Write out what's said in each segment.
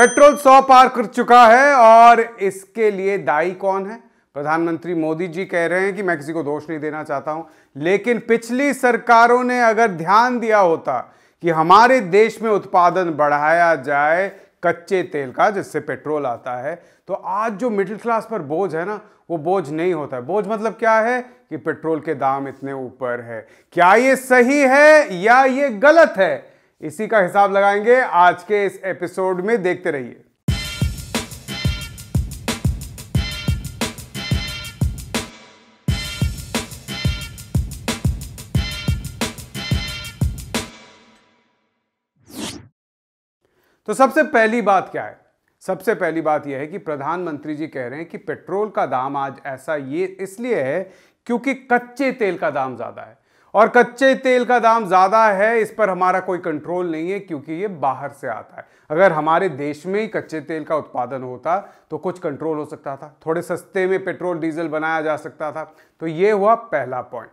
petrol सौ पार कर चुका है और इसके लिए दाई कौन है प्रधानमंत्री मोदी जी कह रहे हैं कि मैं किसी को दोष नहीं देना चाहता हूं लेकिन पिछली सरकारों ने अगर ध्यान दिया होता कि हमारे देश में उत्पादन बढ़ाया जाए कच्चे तेल का जिससे पेट्रोल आता है तो आज जो मिडिल क्लास पर बोझ है ना वो बोझ नहीं होता है बोझ मतलब क्या है कि पेट्रोल के दाम इतने ऊपर है क्या ये सही है या ये गलत है इसी का हिसाब लगाएंगे आज के इस एपिसोड में देखते रहिए तो सबसे पहली बात क्या है सबसे पहली बात यह है कि प्रधानमंत्री जी कह रहे हैं कि पेट्रोल का दाम आज ऐसा ये इसलिए है क्योंकि कच्चे तेल का दाम ज़्यादा है और कच्चे तेल का दाम ज़्यादा है इस पर हमारा कोई कंट्रोल नहीं है क्योंकि ये बाहर से आता है अगर हमारे देश में ही कच्चे तेल का उत्पादन होता तो कुछ कंट्रोल हो सकता था थोड़े सस्ते में पेट्रोल डीजल बनाया जा सकता था तो ये हुआ पहला पॉइंट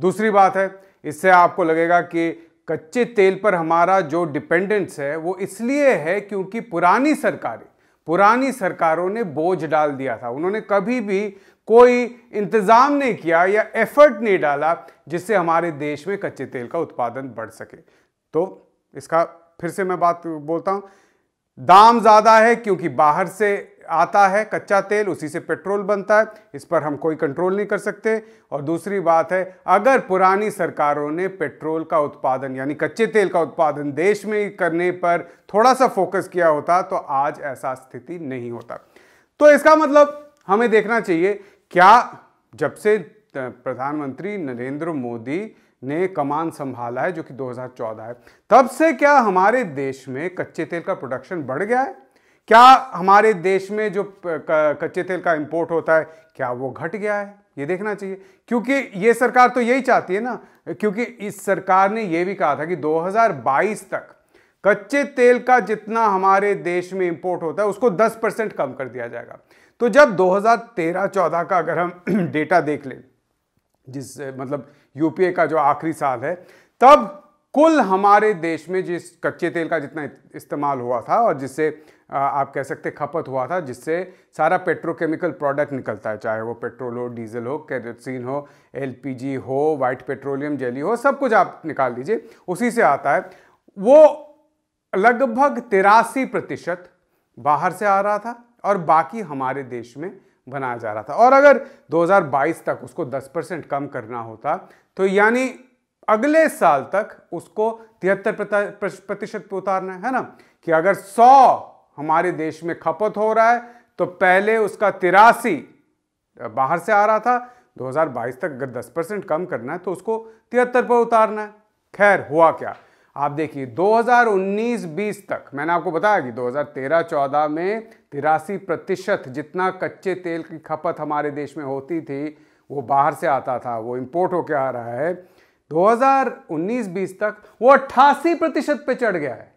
दूसरी बात है इससे आपको लगेगा कि कच्चे तेल पर हमारा जो डिपेंडेंस है वो इसलिए है क्योंकि पुरानी सरकारें पुरानी सरकारों ने बोझ डाल दिया था उन्होंने कभी भी कोई इंतज़ाम नहीं किया या एफर्ट नहीं डाला जिससे हमारे देश में कच्चे तेल का उत्पादन बढ़ सके तो इसका फिर से मैं बात बोलता हूँ दाम ज़्यादा है क्योंकि बाहर से आता है कच्चा तेल उसी से पेट्रोल बनता है इस पर हम कोई कंट्रोल नहीं कर सकते और दूसरी बात है अगर पुरानी सरकारों ने पेट्रोल का उत्पादन यानी कच्चे तेल का उत्पादन देश में करने पर थोड़ा सा फोकस किया होता तो आज ऐसा स्थिति नहीं होता तो इसका मतलब हमें देखना चाहिए क्या जब से प्रधानमंत्री नरेंद्र मोदी ने कमान संभाला है जो कि 2014 है तब से क्या हमारे देश में कच्चे तेल का प्रोडक्शन बढ़ गया है क्या हमारे देश में जो कच्चे तेल का इंपोर्ट होता है क्या वो घट गया है ये देखना चाहिए क्योंकि ये सरकार तो यही चाहती है ना क्योंकि इस सरकार ने ये भी कहा था कि 2022 तक कच्चे तेल का जितना हमारे देश में इंपोर्ट होता है उसको 10 परसेंट कम कर दिया जाएगा तो जब 2013-14 का अगर हम डेटा देख लें जिस मतलब यूपीए का जो आखिरी साल है तब कुल हमारे देश में जिस कच्चे तेल का जितना इस्तेमाल हुआ था और जिससे आप कह सकते खपत हुआ था जिससे सारा पेट्रोकेमिकल प्रोडक्ट निकलता है चाहे वो पेट्रोल हो डीजल हो कैरोसिन हो एलपीजी हो वाइट पेट्रोलियम जेली हो सब कुछ आप निकाल लीजिए उसी से आता है वो लगभग तिरासी प्रतिशत बाहर से आ रहा था और बाकी हमारे देश में बनाया जा रहा था और अगर 2022 तक उसको 10 परसेंट कम करना होता तो यानी अगले साल तक उसको तिहत्तर प्रतिशत पर उतारना है ना कि अगर 100 हमारे देश में खपत हो रहा है तो पहले उसका तिरासी बाहर से आ रहा था 2022 तक अगर 10 परसेंट कम करना है तो उसको तिहत्तर पर उतारना है खैर हुआ क्या आप देखिए 2019-20 तक मैंने आपको बताया कि 2013-14 में तिरासी प्रतिशत जितना कच्चे तेल की खपत हमारे देश में होती थी वो बाहर से आता था वो इम्पोर्ट होकर आ रहा है 2019-20 तक वो अट्ठासी प्रतिशत पर चढ़ गया है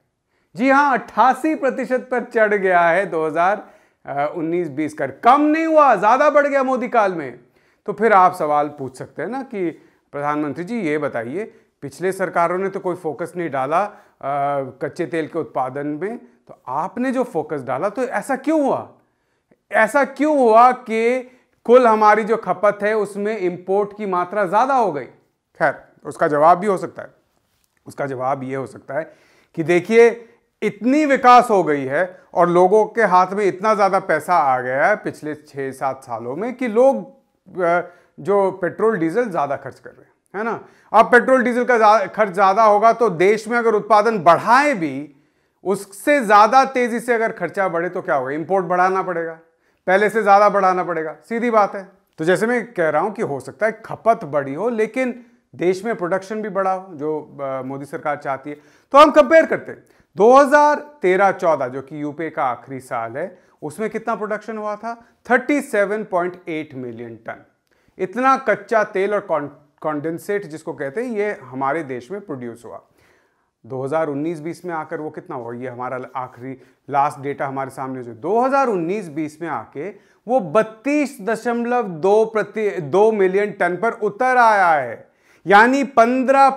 जी हाँ अट्ठासी प्रतिशत पर चढ़ गया है 2019-20 कर कम नहीं हुआ ज़्यादा बढ़ गया मोदी काल में तो फिर आप सवाल पूछ सकते हैं ना कि प्रधानमंत्री जी ये बताइए पिछले सरकारों ने तो कोई फोकस नहीं डाला आ, कच्चे तेल के उत्पादन में तो आपने जो फोकस डाला तो ऐसा क्यों हुआ ऐसा क्यों हुआ कि कुल हमारी जो खपत है उसमें इम्पोर्ट की मात्रा ज़्यादा हो गई खैर उसका जवाब भी हो सकता है उसका जवाब ये हो सकता है कि देखिए इतनी विकास हो गई है और लोगों के हाथ में इतना ज़्यादा पैसा आ गया है पिछले छः सात सालों में कि लोग जो पेट्रोल डीजल ज़्यादा खर्च कर रहे हैं है ना अब पेट्रोल डीजल का खर्च ज़्यादा होगा तो देश में अगर उत्पादन बढ़ाए भी उससे ज़्यादा तेज़ी से अगर खर्चा बढ़े तो क्या होगा इंपोर्ट बढ़ाना पड़ेगा पहले से ज़्यादा बढ़ाना पड़ेगा सीधी बात है तो जैसे मैं कह रहा हूं कि हो सकता है खपत बढ़ी हो लेकिन देश में प्रोडक्शन भी बढ़ा हो जो मोदी सरकार चाहती है तो हम कंपेयर करते हैं 2013-14 जो कि यूपी का आखिरी साल है उसमें कितना प्रोडक्शन हुआ था 37.8 मिलियन टन इतना कच्चा तेल और कॉन्डेंसेट जिसको कहते हैं ये हमारे देश में प्रोड्यूस हुआ 2019-20 में आकर वो कितना हुआ ये हमारा आखिरी लास्ट डेटा हमारे सामने जो 2019-20 में आके वो बत्तीस दशमलव दो प्रति दो मिलियन टन पर उतर आया है यानी 15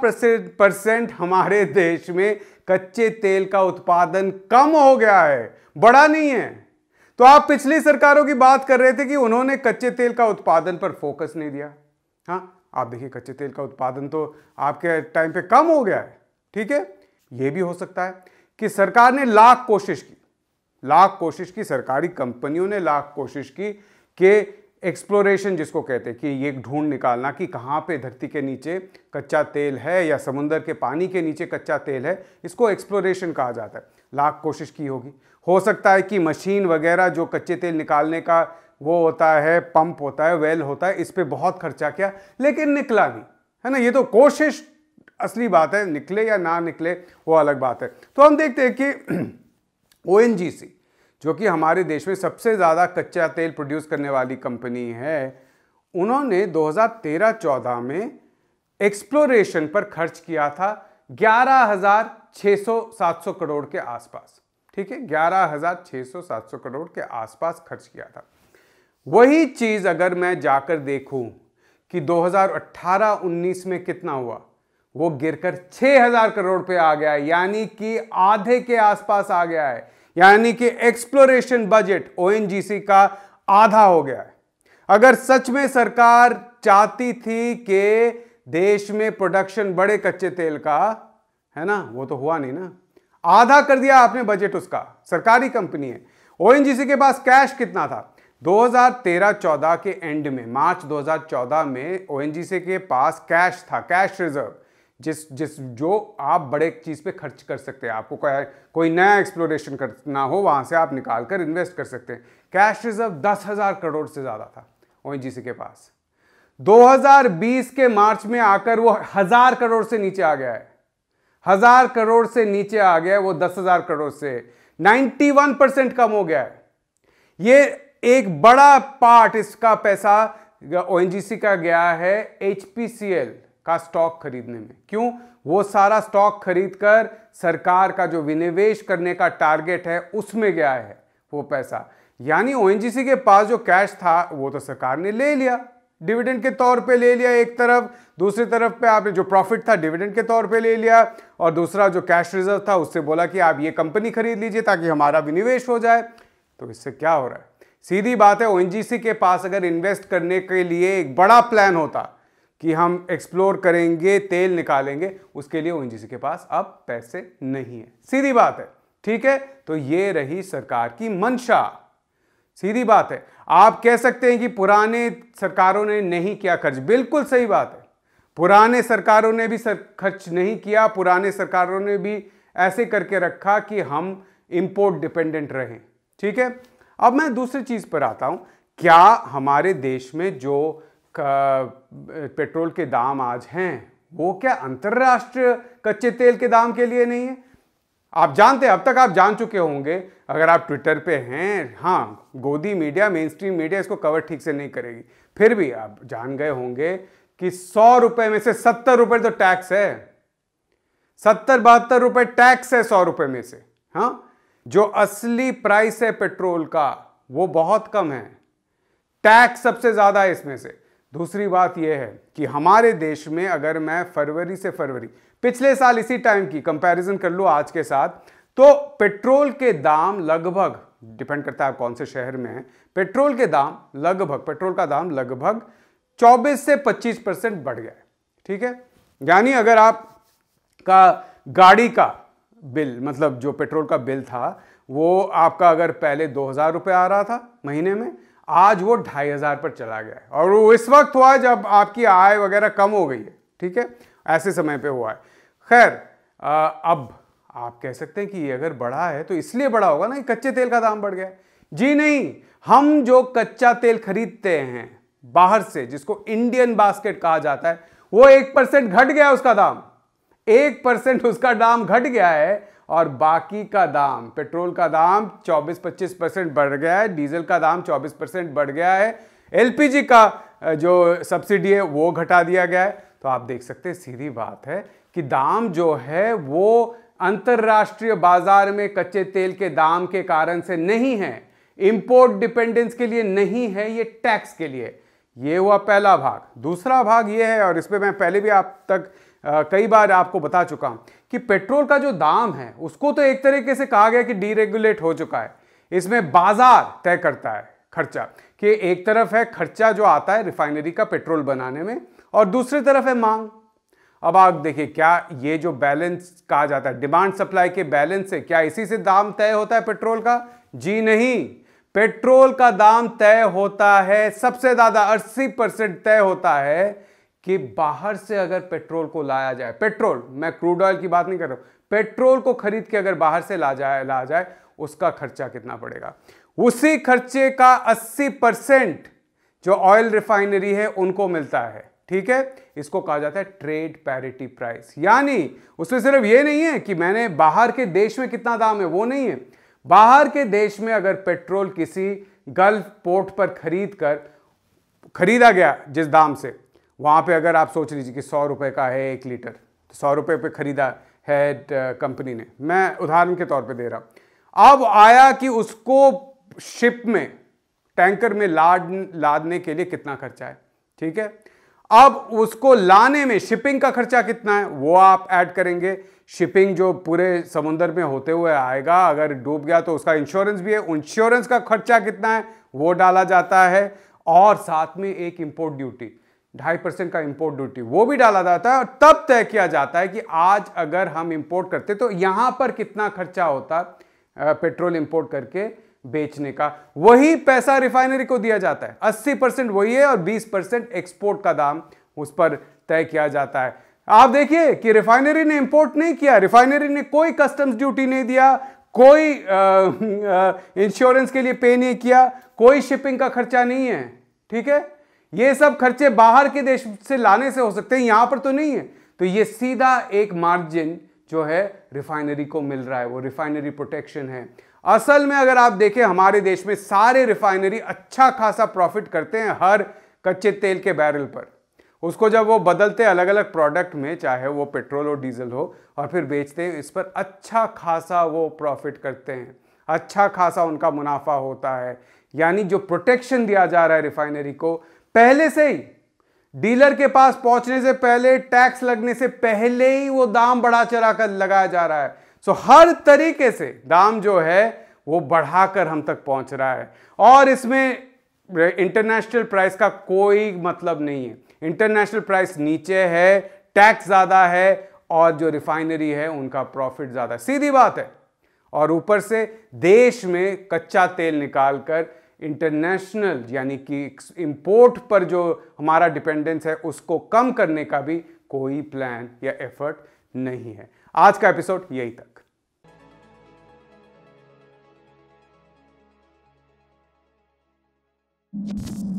परसेंट हमारे देश में कच्चे तेल का उत्पादन कम हो गया है बड़ा नहीं है तो आप पिछली सरकारों की बात कर रहे थे कि उन्होंने कच्चे तेल का उत्पादन पर फोकस नहीं दिया हाँ आप देखिए कच्चे तेल का उत्पादन तो आपके टाइम पे कम हो गया है ठीक है ये भी हो सकता है कि सरकार ने लाख कोशिश की लाख कोशिश की सरकारी कंपनियों ने लाख कोशिश की कि एक्सप्लोरेशन जिसको कहते हैं कि ये ढूंढ निकालना कि कहाँ पे धरती के नीचे कच्चा तेल है या समुंदर के पानी के नीचे कच्चा तेल है इसको एक्सप्लोरेशन कहा जाता है लाख कोशिश की होगी हो सकता है कि मशीन वगैरह जो कच्चे तेल निकालने का वो होता है पंप होता है वेल होता है इस पर बहुत खर्चा किया लेकिन निकला नहीं है ना ये तो कोशिश असली बात है निकले या ना निकले वो अलग बात है तो हम देखते हैं कि ओ जो कि हमारे देश में सबसे ज़्यादा कच्चा तेल प्रोड्यूस करने वाली कंपनी है उन्होंने 2013-14 में एक्सप्लोरेशन पर खर्च किया था 11,600-700 करोड़ के आसपास ठीक है 11,600-700 करोड़ के आसपास खर्च किया था वही चीज़ अगर मैं जाकर देखूं कि 2018-19 में कितना हुआ वो गिरकर 6000 करोड़ पे आ गया है यानी कि आधे के आसपास आ गया है यानी कि एक्सप्लोरेशन बजट ओ का आधा हो गया है अगर सच में सरकार चाहती थी कि देश में प्रोडक्शन बड़े कच्चे तेल का है ना वो तो हुआ नहीं ना आधा कर दिया आपने बजट उसका सरकारी कंपनी है ओ के पास कैश कितना था 2013-14 के एंड में मार्च 2014 में ओ के पास कैश था कैश रिजर्व जिस जिस जो आप बड़े चीज़ पे खर्च कर सकते हैं आपको कोई कोई नया एक्सप्लोरेशन करना हो वहाँ से आप निकाल कर इन्वेस्ट कर सकते हैं कैश रिजर्व दस हज़ार करोड़ से ज़्यादा था ओ के पास 2020 के मार्च में आकर वो हज़ार करोड़ से नीचे आ गया है हज़ार करोड़ से नीचे आ गया है वो दस हज़ार करोड़ से 91 परसेंट कम हो गया है ये एक बड़ा पार्ट इसका पैसा ओ का गया है एच का स्टॉक खरीदने में क्यों वो सारा स्टॉक खरीदकर सरकार का जो विनिवेश करने का टारगेट है उसमें गया है वो पैसा यानी ओ के पास जो कैश था वो तो सरकार ने ले लिया डिविडेंड के तौर पे ले लिया एक तरफ दूसरी तरफ पे आपने जो प्रॉफिट था डिविडेंड के तौर पे ले लिया और दूसरा जो कैश रिजर्व था उससे बोला कि आप ये कंपनी खरीद लीजिए ताकि हमारा विनिवेश हो जाए तो इससे क्या हो रहा है सीधी बात है ओ के पास अगर इन्वेस्ट करने के लिए एक बड़ा प्लान होता कि हम एक्सप्लोर करेंगे तेल निकालेंगे उसके लिए ओ के पास अब पैसे नहीं है सीधी बात है ठीक है तो ये रही सरकार की मंशा सीधी बात है आप कह सकते हैं कि पुराने सरकारों ने नहीं किया खर्च बिल्कुल सही बात है पुराने सरकारों ने भी सर खर्च नहीं किया पुराने सरकारों ने भी ऐसे करके रखा कि हम इम्पोर्ट डिपेंडेंट रहें ठीक है अब मैं दूसरी चीज़ पर आता हूं क्या हमारे देश में जो पेट्रोल के दाम आज हैं वो क्या अंतर्राष्ट्रीय कच्चे तेल के दाम के लिए नहीं है आप जानते हैं अब तक आप जान चुके होंगे अगर आप ट्विटर पे हैं हाँ Godi media mainstream media इसको कवर ठीक से नहीं करेगी फिर भी आप जान गए होंगे कि सौ रुपए में से सत्तर रुपए तो टैक्स है सत्तर बहत्तर रुपए टैक्स है सौ रुपए में से हाँ जो असली प्राइस है पेट्रोल का वो बहुत कम है टैक्स सबसे ज़्यादा है इसमें से दूसरी बात यह है कि हमारे देश में अगर मैं फरवरी से फरवरी पिछले साल इसी टाइम की कंपैरिजन कर लूँ आज के साथ तो पेट्रोल के दाम लगभग डिपेंड करता है आप कौन से शहर में है पेट्रोल के दाम लगभग पेट्रोल का दाम लगभग 24 से 25 परसेंट बढ़ गया ठीक है यानी अगर आप का गाड़ी का बिल मतलब जो पेट्रोल का बिल था वो आपका अगर पहले दो हज़ार रुपये आ रहा था महीने में आज वो ढाई हज़ार पर चला गया है और वो इस वक्त हुआ जब आपकी आय वगैरह कम हो गई है ठीक है ऐसे समय पे हुआ है खैर अब आप कह सकते हैं कि ये अगर बढ़ा है तो इसलिए बढ़ा होगा ना कि कच्चे तेल का दाम बढ़ गया जी नहीं हम जो कच्चा तेल खरीदते हैं बाहर से जिसको इंडियन बास्केट कहा जाता है वो एक परसेंट घट गया उसका दाम एक परसेंट उसका दाम घट गया है और बाकी का दाम पेट्रोल का दाम 24-25 परसेंट बढ़ गया है डीजल का दाम 24 परसेंट बढ़ गया है एलपीजी का जो सब्सिडी है वो घटा दिया गया है तो आप देख सकते हैं सीधी बात है कि दाम जो है वो अंतर्राष्ट्रीय बाजार में कच्चे तेल के दाम के कारण से नहीं है इंपोर्ट डिपेंडेंस के लिए नहीं है ये टैक्स के लिए ये हुआ पहला भाग दूसरा भाग ये है और इस पर मैं पहले भी आप तक कई बार आपको बता चुका हूँ कि पेट्रोल का जो दाम है उसको तो एक तरीके से कहा गया कि डीरेगुलेट हो चुका है इसमें बाजार तय करता है खर्चा कि एक तरफ है खर्चा जो आता है रिफाइनरी का पेट्रोल बनाने में और दूसरी तरफ है मांग अब आप देखिए क्या ये जो बैलेंस कहा जाता है डिमांड सप्लाई के बैलेंस से क्या इसी से दाम तय होता है पेट्रोल का जी नहीं पेट्रोल का दाम तय होता है सबसे ज़्यादा अस्सी परसेंट तय होता है कि बाहर से अगर पेट्रोल को लाया जाए पेट्रोल मैं क्रूड ऑयल की बात नहीं कर रहा हूं पेट्रोल को खरीद के अगर बाहर से ला जाए ला जाए उसका खर्चा कितना पड़ेगा उसी खर्चे का 80 परसेंट जो ऑयल रिफाइनरी है उनको मिलता है ठीक है इसको कहा जाता है ट्रेड पैरिटी प्राइस यानी उसमें सिर्फ ये नहीं है कि मैंने बाहर के देश में कितना दाम है वो नहीं है बाहर के देश में अगर पेट्रोल किसी गल्फ पोर्ट पर खरीद कर खरीदा गया जिस दाम से वहाँ पे अगर आप सोच लीजिए कि सौ रुपये का है एक लीटर तो सौ रुपये पे ख़रीदा है कंपनी ने मैं उदाहरण के तौर पे दे रहा अब आया कि उसको शिप में टैंकर में लाद लादने के लिए कितना खर्चा है ठीक है अब उसको लाने में शिपिंग का खर्चा कितना है वो आप ऐड करेंगे शिपिंग जो पूरे समुंदर में होते हुए आएगा अगर डूब गया तो उसका इंश्योरेंस भी है इंश्योरेंस का खर्चा कितना है वो डाला जाता है और साथ में एक इंपोर्ट ड्यूटी ढाई परसेंट का इंपोर्ट ड्यूटी वो भी डाला जाता है और तब तय किया जाता है कि आज अगर हम इंपोर्ट करते तो यहां पर कितना खर्चा होता पेट्रोल इंपोर्ट करके बेचने का वही पैसा रिफाइनरी को दिया जाता है 80 परसेंट वही है और 20 परसेंट एक्सपोर्ट का दाम उस पर तय किया जाता है आप देखिए कि रिफाइनरी ने इंपोर्ट नहीं किया रिफाइनरी ने कोई कस्टम्स ड्यूटी नहीं दिया कोई इंश्योरेंस के लिए पे नहीं किया कोई शिपिंग का खर्चा नहीं है ठीक है ये सब खर्चे बाहर के देश से लाने से हो सकते हैं यहां पर तो नहीं है तो ये सीधा एक मार्जिन जो है रिफाइनरी को मिल रहा है वो रिफाइनरी प्रोटेक्शन है असल में अगर आप देखें हमारे देश में सारे रिफाइनरी अच्छा खासा प्रॉफिट करते हैं हर कच्चे तेल के बैरल पर उसको जब वो बदलते अलग अलग प्रोडक्ट में चाहे वो पेट्रोल हो डीजल हो और फिर बेचते हैं इस पर अच्छा खासा वो प्रॉफिट करते हैं अच्छा खासा उनका मुनाफा होता है यानी जो प्रोटेक्शन दिया जा रहा है रिफाइनरी को पहले से ही डीलर के पास पहुंचने से पहले टैक्स लगने से पहले ही वो दाम बढ़ा चढ़ा कर लगाया जा रहा है सो हर तरीके से दाम जो है वो बढ़ाकर हम तक पहुंच रहा है और इसमें इंटरनेशनल प्राइस का कोई मतलब नहीं है इंटरनेशनल प्राइस नीचे है टैक्स ज़्यादा है और जो रिफाइनरी है उनका प्रॉफिट ज़्यादा सीधी बात है और ऊपर से देश में कच्चा तेल निकाल कर इंटरनेशनल यानी कि इंपोर्ट पर जो हमारा डिपेंडेंस है उसको कम करने का भी कोई प्लान या एफर्ट नहीं है आज का एपिसोड यही तक you